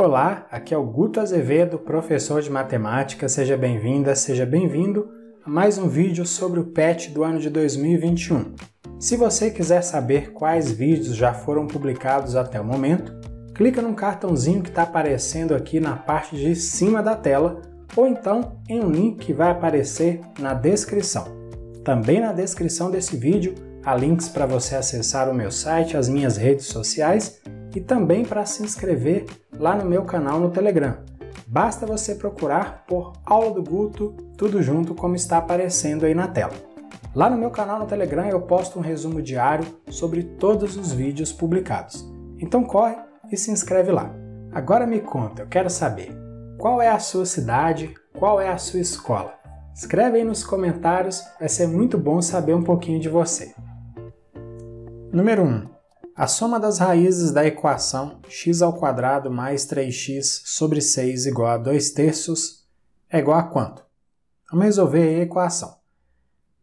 Olá, aqui é o Guto Azevedo, professor de matemática. Seja bem-vinda, seja bem-vindo a mais um vídeo sobre o PET do ano de 2021. Se você quiser saber quais vídeos já foram publicados até o momento, clica num cartãozinho que está aparecendo aqui na parte de cima da tela ou então em um link que vai aparecer na descrição. Também na descrição desse vídeo há links para você acessar o meu site, as minhas redes sociais e também para se inscrever lá no meu canal no Telegram. Basta você procurar por Aula do Guto, tudo junto como está aparecendo aí na tela. Lá no meu canal no Telegram eu posto um resumo diário sobre todos os vídeos publicados. Então corre e se inscreve lá. Agora me conta, eu quero saber qual é a sua cidade, qual é a sua escola. Escreve aí nos comentários, vai ser muito bom saber um pouquinho de você. Número 1. Um, a soma das raízes da equação x ao quadrado mais 3x sobre 6 igual a 2 terços é igual a quanto? Vamos resolver a equação.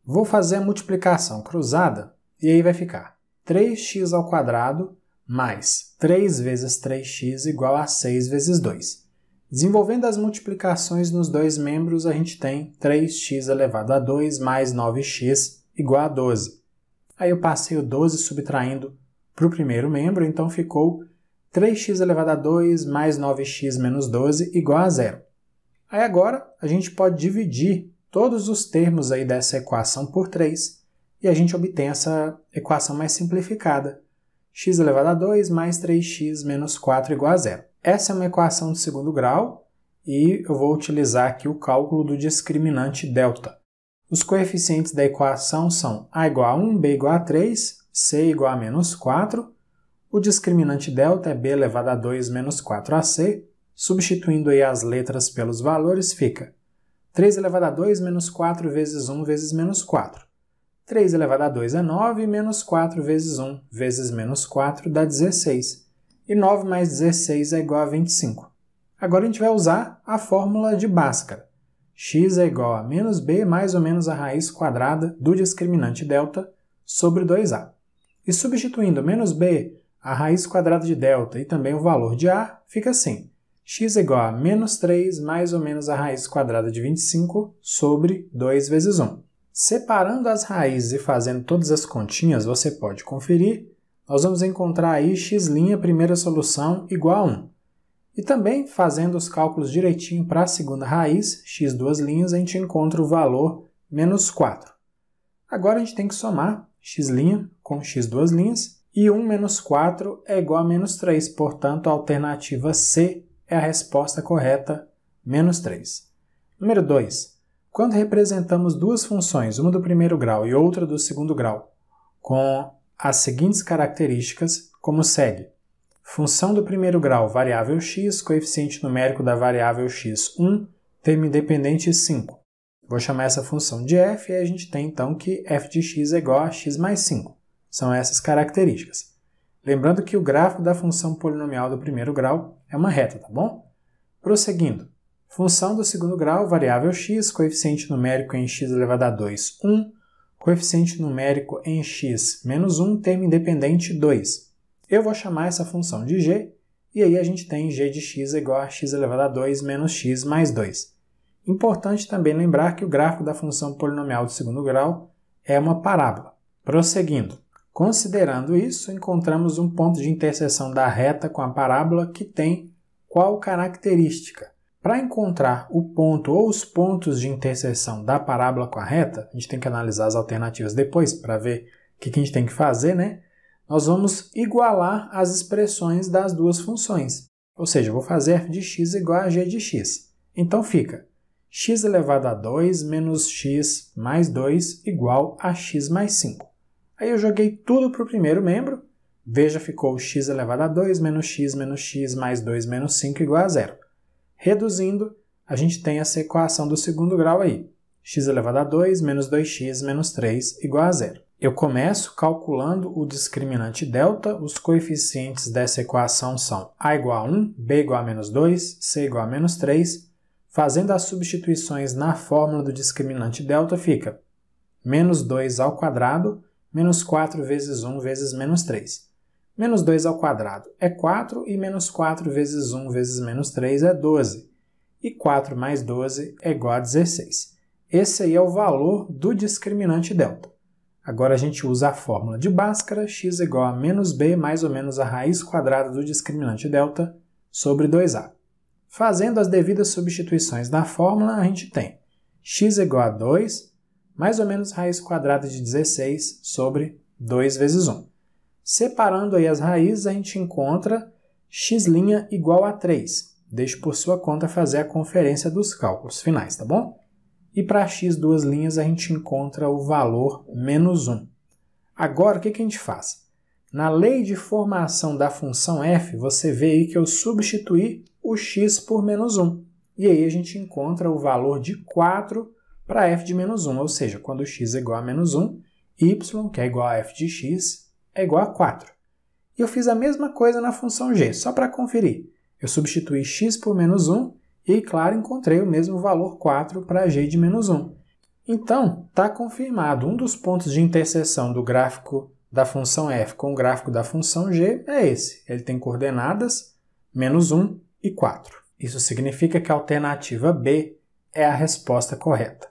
Vou fazer a multiplicação cruzada e aí vai ficar 3x ao quadrado mais 3 vezes 3x igual a 6 vezes 2. Desenvolvendo as multiplicações nos dois membros, a gente tem 3x elevado a 2 mais 9x igual a 12. Aí eu passei o 12 subtraindo para o primeiro membro, então, ficou 3x elevado a 2 mais 9x menos 12 igual a zero. Aí agora a gente pode dividir todos os termos aí dessa equação por 3 e a gente obtém essa equação mais simplificada. x elevado a 2 mais 3x menos 4 igual a zero. Essa é uma equação de segundo grau e eu vou utilizar aqui o cálculo do discriminante delta. Os coeficientes da equação são a igual a 1, b igual a 3, c igual a menos 4, o discriminante delta é b elevado a 2 menos 4ac, substituindo aí as letras pelos valores, fica 3 elevado a 2 menos 4 vezes 1 vezes menos 4. 3 elevado a 2 é 9, menos 4 vezes 1 vezes menos 4 dá 16. E 9 mais 16 é igual a 25. Agora a gente vai usar a fórmula de Bhaskara. x é igual a menos b mais ou menos a raiz quadrada do discriminante delta sobre 2a. E substituindo menos b, a raiz quadrada de delta e também o valor de a, fica assim. x igual a menos 3 mais ou menos a raiz quadrada de 25 sobre 2 vezes 1. Separando as raízes e fazendo todas as continhas, você pode conferir, nós vamos encontrar aí x' primeira solução igual a 1. E também, fazendo os cálculos direitinho para a segunda raiz, x duas linhas, a gente encontra o valor menos 4. Agora a gente tem que somar x' com x duas linhas, e 1 menos 4 é igual a menos 3, portanto a alternativa C é a resposta correta, menos 3. Número 2. Quando representamos duas funções, uma do primeiro grau e outra do segundo grau, com as seguintes características, como segue. Função do primeiro grau, variável x, coeficiente numérico da variável x1, termo independente 5. Vou chamar essa função de f e a gente tem então que f de x é igual a x mais 5. São essas características. Lembrando que o gráfico da função polinomial do primeiro grau é uma reta, tá bom? Prosseguindo. Função do segundo grau, variável x, coeficiente numérico em x elevado a 2, 1, coeficiente numérico em x menos 1, termo independente 2. Eu vou chamar essa função de g, e aí a gente tem g de x é igual a x elevado a 2 menos x mais 2. Importante também lembrar que o gráfico da função polinomial de segundo grau é uma parábola. Prosseguindo, considerando isso, encontramos um ponto de interseção da reta com a parábola que tem qual característica? Para encontrar o ponto ou os pontos de interseção da parábola com a reta, a gente tem que analisar as alternativas depois para ver o que a gente tem que fazer, né? Nós vamos igualar as expressões das duas funções. Ou seja, eu vou fazer f de x igual a g de x. Então fica x elevado a 2 menos x mais 2 igual a x mais 5. Aí eu joguei tudo para o primeiro membro, veja, ficou x elevado a 2 menos x menos x mais 2 menos 5 igual a zero. Reduzindo, a gente tem essa equação do segundo grau aí, x elevado a 2 menos 2x menos 3 igual a zero. Eu começo calculando o discriminante delta, os coeficientes dessa equação são a igual a 1, b igual a menos 2, c igual a menos 3 Fazendo as substituições na fórmula do discriminante delta, fica menos 2 ao quadrado menos 4 vezes 1 vezes menos 3. Menos 2 ao quadrado é 4 e menos 4 vezes 1 vezes menos 3 é 12. E 4 mais 12 é igual a 16. Esse aí é o valor do discriminante delta. Agora a gente usa a fórmula de Bhaskara, x igual a menos b mais ou menos a raiz quadrada do discriminante delta sobre 2a. Fazendo as devidas substituições na fórmula, a gente tem x igual a 2, mais ou menos raiz quadrada de 16 sobre 2 vezes 1. Separando aí as raízes, a gente encontra x' igual a 3. Deixe por sua conta fazer a conferência dos cálculos finais, tá bom? E para x duas linhas, a gente encontra o valor menos 1. Agora, o que, a gente faz? Na lei de formação da função f, você vê aí que eu substituí o x por menos 1. E aí a gente encontra o valor de 4 para f de menos 1, ou seja, quando x é igual a menos 1, y, que é igual a f de x, é igual a 4. E eu fiz a mesma coisa na função g, só para conferir. Eu substituí x por menos 1 e, claro, encontrei o mesmo valor 4 para g de menos 1. Então, está confirmado, um dos pontos de interseção do gráfico da função f com o gráfico da função g é esse. Ele tem coordenadas menos 1 e 4. Isso significa que a alternativa B é a resposta correta.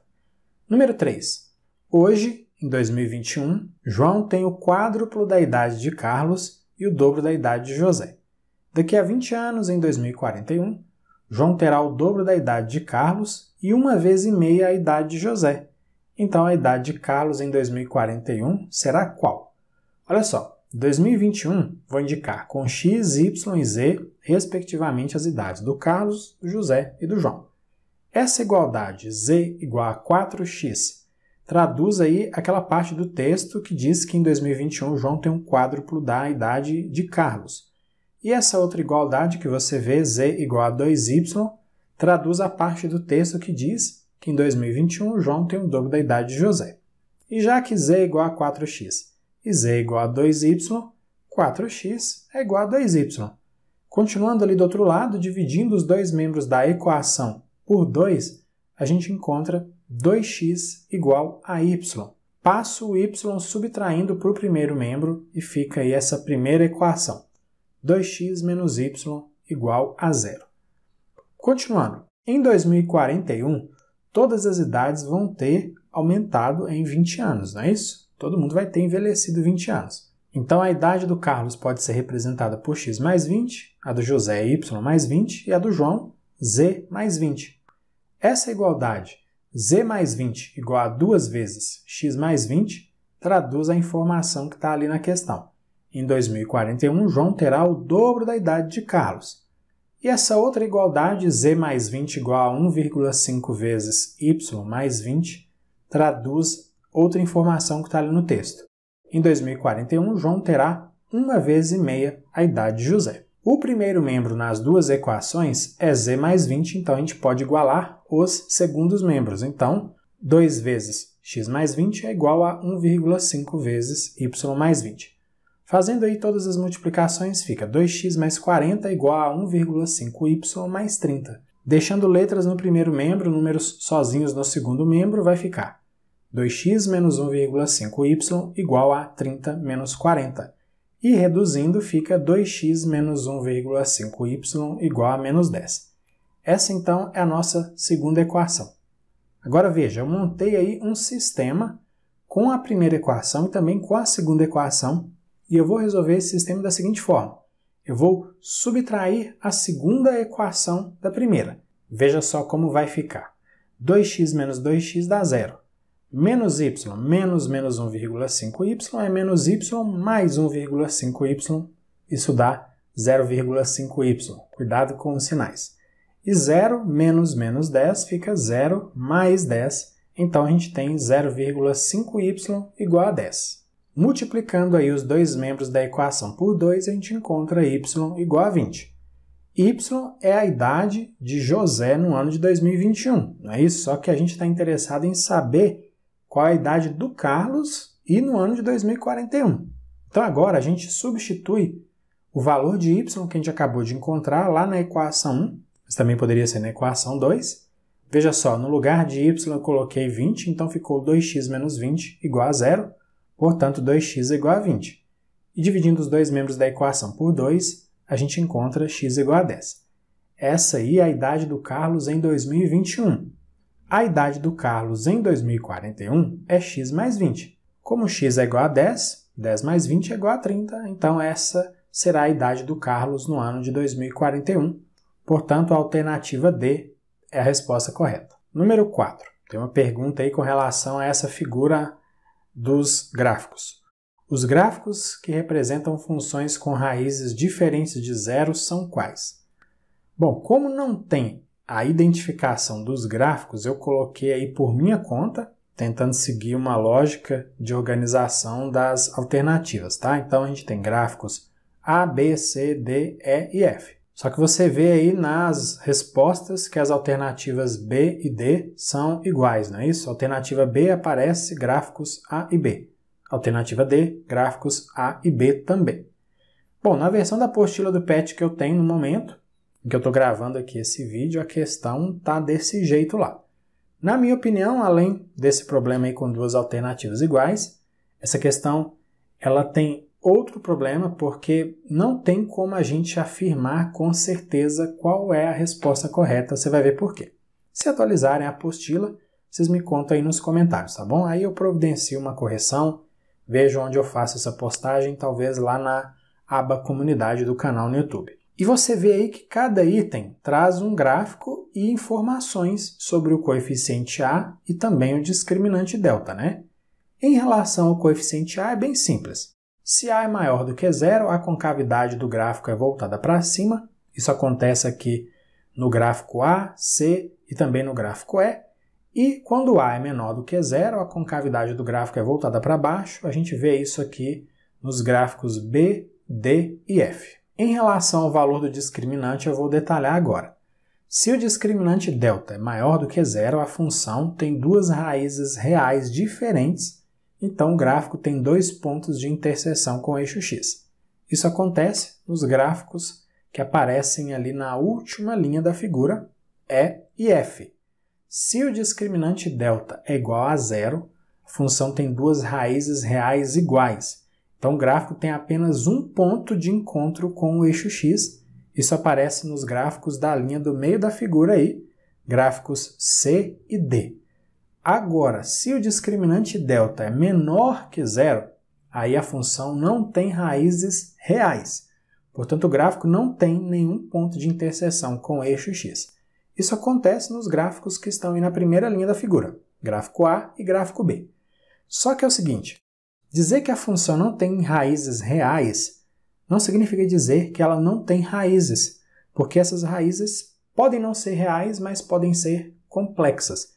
Número 3. Hoje, em 2021, João tem o quádruplo da idade de Carlos e o dobro da idade de José. Daqui a 20 anos, em 2041, João terá o dobro da idade de Carlos e uma vez e meia a idade de José. Então a idade de Carlos em 2041 será qual? Olha só, 2021, vou indicar com X, Y e Z, respectivamente, as idades do Carlos, do José e do João. Essa igualdade, Z igual a 4X, traduz aí aquela parte do texto que diz que em 2021 João tem um quádruplo da idade de Carlos. E essa outra igualdade que você vê, Z igual a 2Y, traduz a parte do texto que diz que em 2021 João tem o um dobro da idade de José. E já que Z igual a 4x e z é igual a 2y, 4x é igual a 2y. Continuando ali do outro lado, dividindo os dois membros da equação por 2, a gente encontra 2x igual a y. Passo o y subtraindo para o primeiro membro e fica aí essa primeira equação. 2x menos y igual a zero. Continuando, em 2041, todas as idades vão ter aumentado em 20 anos, não é isso? todo mundo vai ter envelhecido 20 anos. Então a idade do Carlos pode ser representada por x mais 20, a do José é y mais 20 e a do João z mais 20. Essa igualdade z mais 20 igual a duas vezes x mais 20 traduz a informação que está ali na questão. Em 2041, João terá o dobro da idade de Carlos. E essa outra igualdade, z mais 20 igual a 1,5 vezes y mais 20, traduz outra informação que está ali no texto. Em 2041, João terá uma vez e meia a idade de José. O primeiro membro nas duas equações é z mais 20, então a gente pode igualar os segundos membros. Então, 2 vezes x mais 20 é igual a 1,5 vezes y mais 20. Fazendo aí todas as multiplicações, fica 2x mais 40 é igual a 1,5y mais 30. Deixando letras no primeiro membro, números sozinhos no segundo membro, vai ficar 2x menos 1,5y igual a 30 menos 40. E reduzindo fica 2x menos 1,5y igual a menos 10. Essa então é a nossa segunda equação. Agora veja, eu montei aí um sistema com a primeira equação e também com a segunda equação, e eu vou resolver esse sistema da seguinte forma. Eu vou subtrair a segunda equação da primeira. Veja só como vai ficar. 2x menos 2x dá zero menos y menos menos 1,5y é menos y mais 1,5y, isso dá 0,5y. Cuidado com os sinais. E 0 menos menos 10 fica 0 mais 10, então a gente tem 0,5y igual a 10. Multiplicando aí os dois membros da equação por 2, a gente encontra y igual a 20. Y é a idade de José no ano de 2021, não é isso? Só que a gente está interessado em saber qual a idade do Carlos e no ano de 2041. Então agora a gente substitui o valor de y que a gente acabou de encontrar lá na equação 1, mas também poderia ser na equação 2. Veja só, no lugar de y eu coloquei 20, então ficou 2x menos 20 igual a zero, portanto 2x igual a 20. E dividindo os dois membros da equação por 2, a gente encontra x igual a 10. Essa aí é a idade do Carlos em 2021. A idade do Carlos em 2041 é x mais 20. Como x é igual a 10, 10 mais 20 é igual a 30, então essa será a idade do Carlos no ano de 2041. Portanto, a alternativa D é a resposta correta. Número 4. Tem uma pergunta aí com relação a essa figura dos gráficos. Os gráficos que representam funções com raízes diferentes de zero são quais? Bom, como não tem a identificação dos gráficos eu coloquei aí por minha conta, tentando seguir uma lógica de organização das alternativas, tá? Então a gente tem gráficos A, B, C, D, E e F. Só que você vê aí nas respostas que as alternativas B e D são iguais, não é isso? Alternativa B aparece gráficos A e B. Alternativa D, gráficos A e B também. Bom, na versão da apostila do PET que eu tenho no momento, em que eu estou gravando aqui esse vídeo, a questão tá desse jeito lá. Na minha opinião, além desse problema aí com duas alternativas iguais, essa questão ela tem outro problema porque não tem como a gente afirmar com certeza qual é a resposta correta. Você vai ver por quê. Se atualizarem a apostila, vocês me contam aí nos comentários, tá bom? Aí eu providencio uma correção, vejo onde eu faço essa postagem, talvez lá na aba comunidade do canal no YouTube. E você vê aí que cada item traz um gráfico e informações sobre o coeficiente A e também o discriminante delta, né? Em relação ao coeficiente A é bem simples. Se A é maior do que zero, a concavidade do gráfico é voltada para cima. Isso acontece aqui no gráfico A, C e também no gráfico E. E quando A é menor do que zero, a concavidade do gráfico é voltada para baixo. A gente vê isso aqui nos gráficos B, D e F. Em relação ao valor do discriminante, eu vou detalhar agora. Se o discriminante delta é maior do que zero, a função tem duas raízes reais diferentes, então o gráfico tem dois pontos de interseção com o eixo x. Isso acontece nos gráficos que aparecem ali na última linha da figura, E e F. Se o discriminante delta é igual a zero, a função tem duas raízes reais iguais, então o gráfico tem apenas um ponto de encontro com o eixo X. Isso aparece nos gráficos da linha do meio da figura aí, gráficos C e D. Agora, se o discriminante delta é menor que zero, aí a função não tem raízes reais. Portanto, o gráfico não tem nenhum ponto de interseção com o eixo x. Isso acontece nos gráficos que estão aí na primeira linha da figura, gráfico A e gráfico B. Só que é o seguinte, Dizer que a função não tem raízes reais não significa dizer que ela não tem raízes, porque essas raízes podem não ser reais, mas podem ser complexas.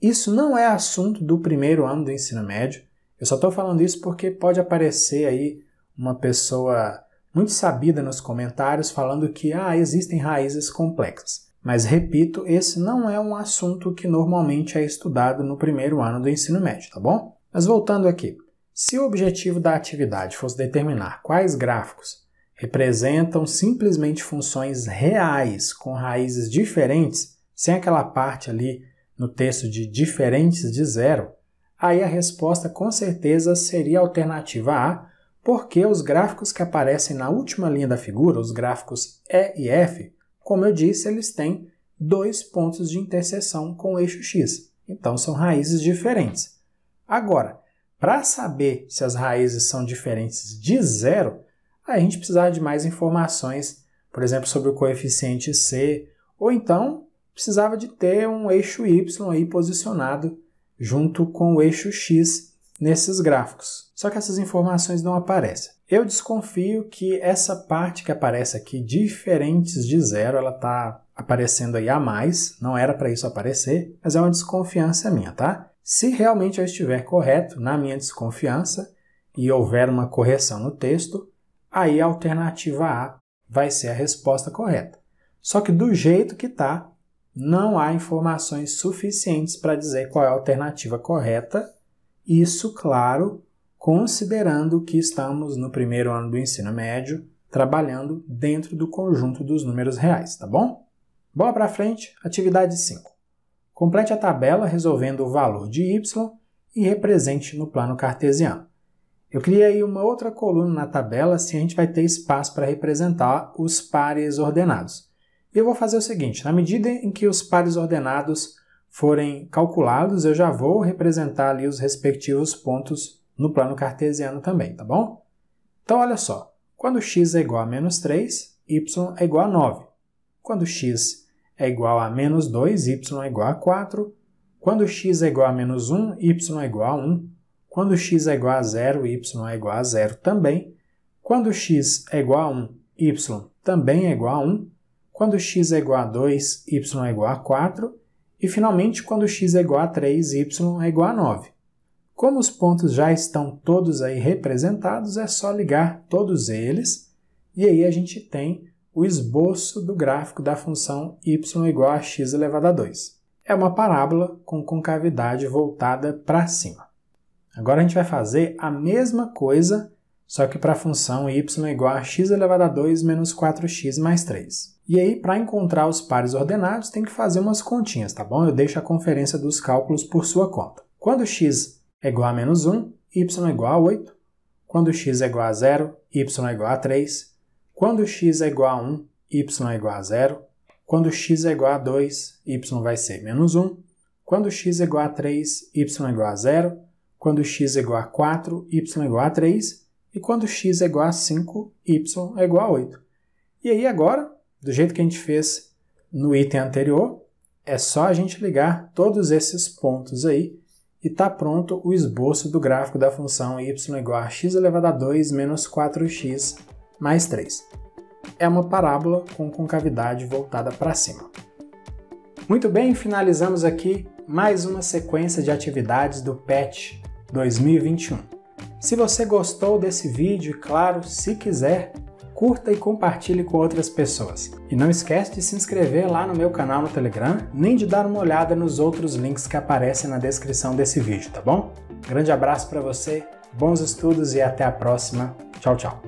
Isso não é assunto do primeiro ano do ensino médio. Eu só estou falando isso porque pode aparecer aí uma pessoa muito sabida nos comentários falando que ah, existem raízes complexas. Mas repito, esse não é um assunto que normalmente é estudado no primeiro ano do ensino médio, tá bom? Mas voltando aqui, se o objetivo da atividade fosse determinar quais gráficos representam simplesmente funções reais com raízes diferentes, sem aquela parte ali no texto de diferentes de zero, aí a resposta com certeza seria a alternativa A, porque os gráficos que aparecem na última linha da figura, os gráficos E e F, como eu disse, eles têm dois pontos de interseção com o eixo x, então são raízes diferentes. Agora, para saber se as raízes são diferentes de zero, a gente precisava de mais informações, por exemplo, sobre o coeficiente C, ou então precisava de ter um eixo Y aí posicionado junto com o eixo X nesses gráficos. Só que essas informações não aparecem. Eu desconfio que essa parte que aparece aqui, diferentes de zero, ela está aparecendo aí a mais, não era para isso aparecer, mas é uma desconfiança minha, tá? Se realmente eu estiver correto na minha desconfiança e houver uma correção no texto, aí a alternativa A vai ser a resposta correta. Só que do jeito que está, não há informações suficientes para dizer qual é a alternativa correta. Isso, claro, considerando que estamos no primeiro ano do ensino médio, trabalhando dentro do conjunto dos números reais, tá bom? Bora para frente, atividade 5. Complete a tabela resolvendo o valor de y e represente no plano cartesiano. Eu criei aí uma outra coluna na tabela, se assim a gente vai ter espaço para representar os pares ordenados. E eu vou fazer o seguinte, na medida em que os pares ordenados forem calculados, eu já vou representar ali os respectivos pontos no plano cartesiano também, tá bom? Então, olha só, quando x é igual a menos 3, y é igual a 9. Quando x é igual a menos 2, y é igual a 4. Quando x é igual a menos 1, y é igual a 1. Quando x é igual a 0, y é igual a 0 também. Quando x é igual a 1, y também é igual a 1. Quando x é igual a 2, y é igual a 4. E, finalmente, quando x é igual a 3, y é igual a 9. Como os pontos já estão todos aí representados, é só ligar todos eles e aí a gente tem o esboço do gráfico da função y igual a x elevado a 2. É uma parábola com concavidade voltada para cima. Agora a gente vai fazer a mesma coisa, só que para a função y igual a x elevado a 2 menos 4x mais 3. E aí, para encontrar os pares ordenados, tem que fazer umas continhas, tá bom? Eu deixo a conferência dos cálculos por sua conta. Quando x é igual a menos 1, y é igual a 8. Quando x é igual a 0, y é igual a 3 quando x é igual a 1, y é igual a 0. Quando x é igual a 2, y vai ser menos 1. Quando x é igual a 3, y é igual a 0. Quando x é igual a 4, y é igual a 3. E quando x é igual a 5, y é igual a 8. E aí agora, do jeito que a gente fez no item anterior, é só a gente ligar todos esses pontos aí e está pronto o esboço do gráfico da função y igual a x elevado a 2 menos 4x mais 3. É uma parábola com concavidade voltada para cima. Muito bem, finalizamos aqui mais uma sequência de atividades do PET 2021. Se você gostou desse vídeo, e claro, se quiser, curta e compartilhe com outras pessoas. E não esquece de se inscrever lá no meu canal no Telegram, nem de dar uma olhada nos outros links que aparecem na descrição desse vídeo, tá bom? Grande abraço para você, bons estudos e até a próxima. Tchau, tchau.